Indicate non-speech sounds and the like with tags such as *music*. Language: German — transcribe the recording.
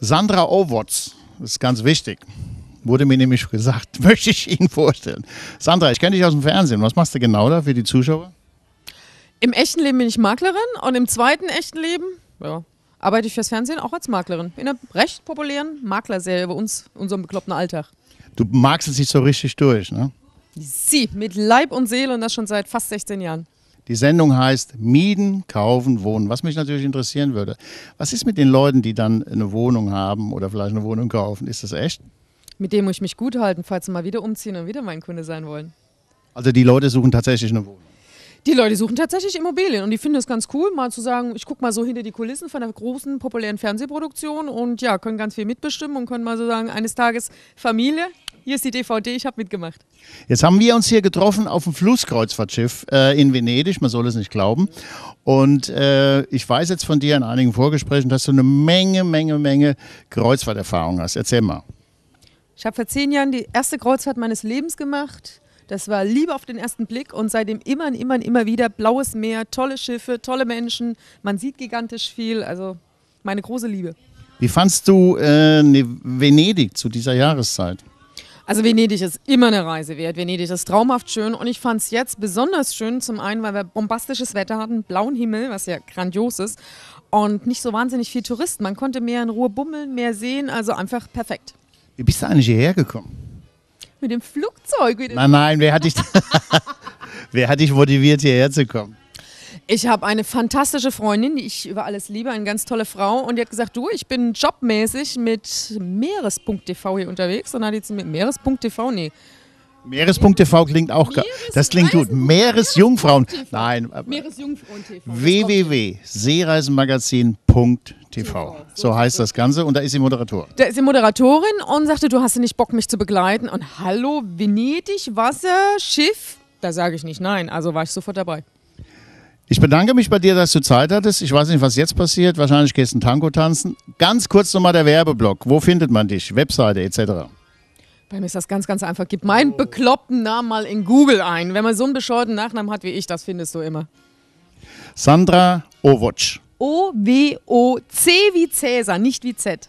Sandra Owatz das ist ganz wichtig, wurde mir nämlich *laughs* gesagt, möchte ich Ihnen vorstellen. Sandra, ich kenne dich aus dem Fernsehen. Was machst du genau da für die Zuschauer? Im echten Leben bin ich Maklerin und im zweiten echten Leben ja, arbeite ich fürs Fernsehen auch als Maklerin. In einer recht populären Maklerserie über uns, unserem bekloppten Alltag. Du magst es nicht so richtig durch, ne? Sie, mit Leib und Seele und das schon seit fast 16 Jahren. Die Sendung heißt Mieden, Kaufen, Wohnen. Was mich natürlich interessieren würde, was ist mit den Leuten, die dann eine Wohnung haben oder vielleicht eine Wohnung kaufen? Ist das echt? Mit dem muss ich mich gut halten, falls sie mal wieder umziehen und wieder mein Kunde sein wollen. Also die Leute suchen tatsächlich eine Wohnung. Die Leute suchen tatsächlich Immobilien und die finden es ganz cool, mal zu sagen, ich gucke mal so hinter die Kulissen von einer großen populären Fernsehproduktion und ja, können ganz viel mitbestimmen und können mal so sagen, eines Tages Familie, hier ist die DVD, ich habe mitgemacht. Jetzt haben wir uns hier getroffen auf dem Flusskreuzfahrtschiff äh, in Venedig, man soll es nicht glauben. Und äh, ich weiß jetzt von dir in einigen Vorgesprächen, dass du eine Menge, Menge, Menge Kreuzfahrterfahrung hast. Erzähl mal. Ich habe vor zehn Jahren die erste Kreuzfahrt meines Lebens gemacht. Das war Liebe auf den ersten Blick und seitdem immer und immer und immer wieder blaues Meer, tolle Schiffe, tolle Menschen. Man sieht gigantisch viel. Also meine große Liebe. Wie fandst du äh, ne-, Venedig zu dieser Jahreszeit? Also Venedig ist immer eine Reise wert. Venedig ist traumhaft schön und ich fand es jetzt besonders schön, zum einen, weil wir bombastisches Wetter hatten, blauen Himmel, was ja grandios ist und nicht so wahnsinnig viel Touristen. Man konnte mehr in Ruhe bummeln, mehr sehen, also einfach perfekt. Wie bist du eigentlich hierher gekommen? Mit dem Flugzeug. Mit dem nein, nein, wer hat dich, *laughs* wer hat dich motiviert, hierher zu kommen? Ich habe eine fantastische Freundin, die ich über alles liebe, eine ganz tolle Frau. Und die hat gesagt, du, ich bin jobmäßig mit Meeres.tv hier unterwegs. Und dann hat die zu mir, Meeres.tv, nee. Meeres.tv klingt auch. Meeres das klingt gut. Meeresjungfrauen. Meeres Nein. Äh, Meeresjungfrauen.tv. www.seereisenmagazin.tv. So heißt das Ganze. Und da ist sie Moderatorin. Da ist sie Moderatorin und sagte, du hast nicht Bock, mich zu begleiten. Und hallo, Venedig, Wasser, Schiff. Da sage ich nicht nein, also war ich sofort dabei. Ich bedanke mich bei dir, dass du Zeit hattest. Ich weiß nicht, was jetzt passiert. Wahrscheinlich gehst du ein Tango tanzen. Ganz kurz nochmal der Werbeblock. Wo findet man dich? Webseite etc. Bei mir ist das ganz, ganz einfach. Gib meinen bekloppten Namen mal in Google ein. Wenn man so einen bescheuerten Nachnamen hat wie ich, das findest du immer. Sandra Owoc. O-W-O-C wie Cäsar, nicht wie Z.